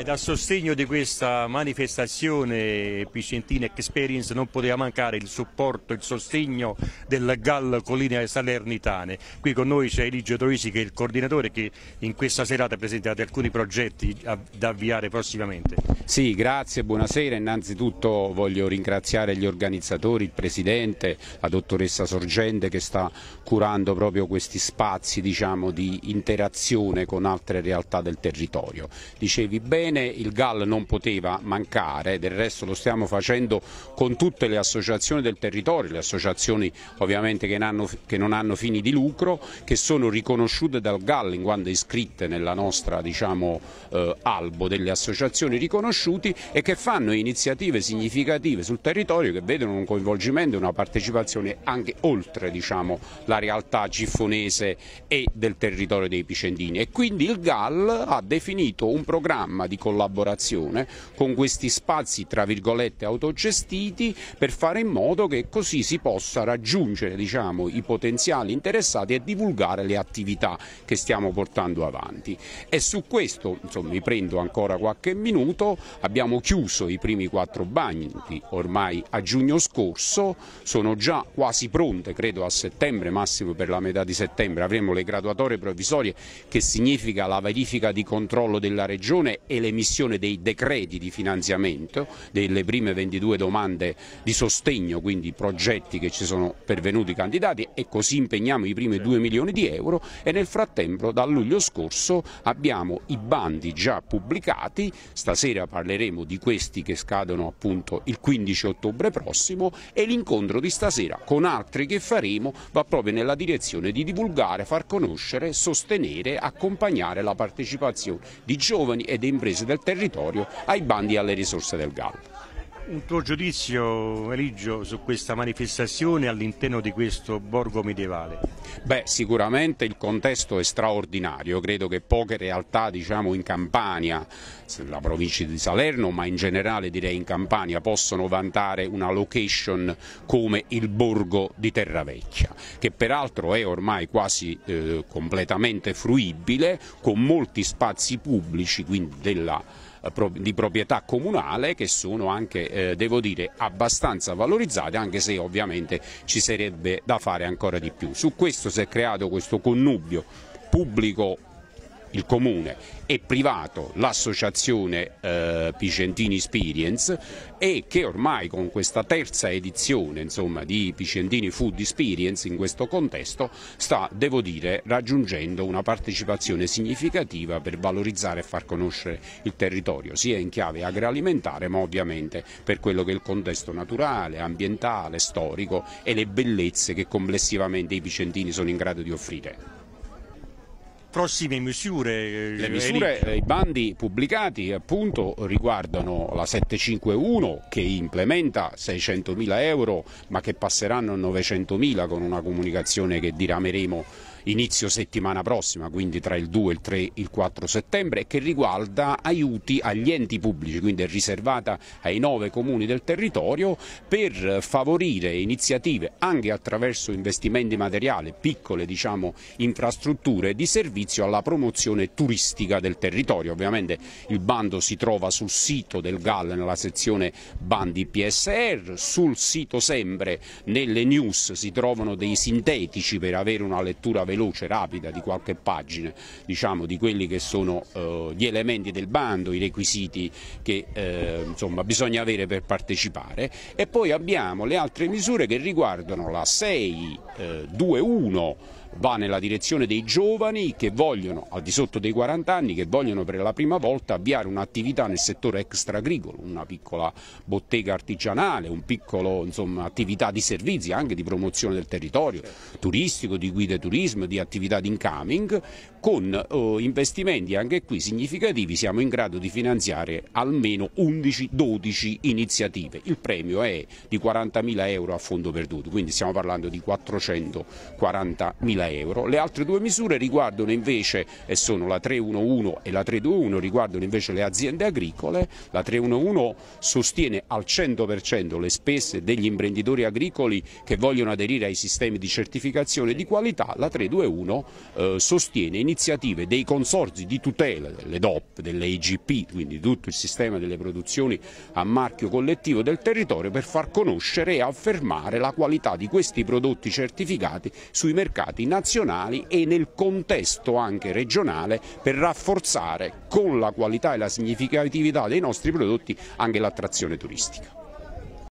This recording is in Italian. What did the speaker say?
Ed a sostegno di questa manifestazione Picentina Experience non poteva mancare il supporto, il sostegno del GAL Colline Salernitane. Qui con noi c'è Eligio Troisi che è il coordinatore che in questa serata presentate alcuni progetti da avviare prossimamente. Sì, grazie, buonasera. Innanzitutto voglio ringraziare gli organizzatori, il Presidente, la dottoressa Sorgente che sta curando proprio questi spazi diciamo, di interazione con altre realtà del territorio. Dicevi bene bene il GAL non poteva mancare, del resto lo stiamo facendo con tutte le associazioni del territorio, le associazioni ovviamente che, hanno, che non hanno fini di lucro, che sono riconosciute dal GAL in quanto iscritte nella nostra diciamo, eh, albo delle associazioni riconosciuti e che fanno iniziative significative sul territorio che vedono un coinvolgimento e una partecipazione anche oltre diciamo, la realtà giffonese e del territorio dei Picendini e quindi il GAL ha definito un programma di collaborazione con questi spazi tra virgolette autogestiti per fare in modo che così si possa raggiungere diciamo, i potenziali interessati e divulgare le attività che stiamo portando avanti. E su questo, insomma, mi prendo ancora qualche minuto, abbiamo chiuso i primi quattro bagni ormai a giugno scorso, sono già quasi pronte, credo a settembre, massimo per la metà di settembre avremo le graduatorie provvisorie che significa la verifica di controllo della regione e le l'emissione dei decreti di finanziamento, delle prime 22 domande di sostegno, quindi progetti che ci sono pervenuti candidati e così impegniamo i primi 2 milioni di euro e nel frattempo da luglio scorso abbiamo i bandi già pubblicati, stasera parleremo di questi che scadono appunto il 15 ottobre prossimo e l'incontro di stasera con altri che faremo va proprio nella direzione di divulgare, far conoscere, sostenere, accompagnare la partecipazione di giovani ed imprese del territorio, ai bandi e alle risorse del GAL. Un tuo giudizio, Eligio, su questa manifestazione all'interno di questo borgo medievale? Beh, sicuramente il contesto è straordinario, credo che poche realtà diciamo, in Campania, la provincia di Salerno, ma in generale direi in Campania, possono vantare una location come il borgo di Terravecchia, che peraltro è ormai quasi eh, completamente fruibile, con molti spazi pubblici, quindi della, eh, di proprietà comunale, che sono anche eh, eh, devo dire abbastanza valorizzate anche se ovviamente ci sarebbe da fare ancora di più. Su questo si è creato questo connubio pubblico il comune e privato l'associazione eh, Picentini Experience e che ormai con questa terza edizione insomma, di Picentini Food Experience in questo contesto sta, devo dire, raggiungendo una partecipazione significativa per valorizzare e far conoscere il territorio, sia in chiave agroalimentare ma ovviamente per quello che è il contesto naturale, ambientale, storico e le bellezze che complessivamente i picentini sono in grado di offrire prossime misure? Eh, Le misure, Eric? Eh, i bandi pubblicati appunto riguardano la 751 che implementa 600 mila euro ma che passeranno a 900 mila con una comunicazione che dirameremo inizio settimana prossima, quindi tra il 2, il 3 e il 4 settembre, che riguarda aiuti agli enti pubblici, quindi è riservata ai nove comuni del territorio per favorire iniziative anche attraverso investimenti materiali, piccole diciamo, infrastrutture di servizio alla promozione turistica del territorio. Ovviamente il bando si trova sul sito del GAL nella sezione bandi PSR, sul sito sempre nelle news si trovano dei sintetici per avere una lettura veloce, rapida di qualche pagina diciamo, di quelli che sono eh, gli elementi del bando, i requisiti che eh, insomma, bisogna avere per partecipare e poi abbiamo le altre misure che riguardano la 621 va nella direzione dei giovani che vogliono, al di sotto dei 40 anni, che vogliono per la prima volta avviare un'attività nel settore extra agricolo, una piccola bottega artigianale, un piccolo insomma, attività di servizi anche di promozione del territorio turistico, di guida e turismo, di attività di incoming, con eh, investimenti anche qui significativi siamo in grado di finanziare almeno 11-12 iniziative. Il premio è di 40.000 euro a fondo perduto, quindi stiamo parlando di 440.000 euro. 100.000 euro. Le altre due misure riguardano invece, e sono la 311 e la 321, riguardano invece le aziende agricole. La 311 sostiene al 100% le spese degli imprenditori agricoli che vogliono aderire ai sistemi di certificazione di qualità. La 321 eh, sostiene iniziative dei consorzi di tutela delle DOP, delle IGP, quindi tutto il sistema delle produzioni a marchio collettivo del territorio per far conoscere e affermare la qualità di questi prodotti certificati sui mercati nazionali e nel contesto anche regionale per rafforzare con la qualità e la significatività dei nostri prodotti anche l'attrazione turistica.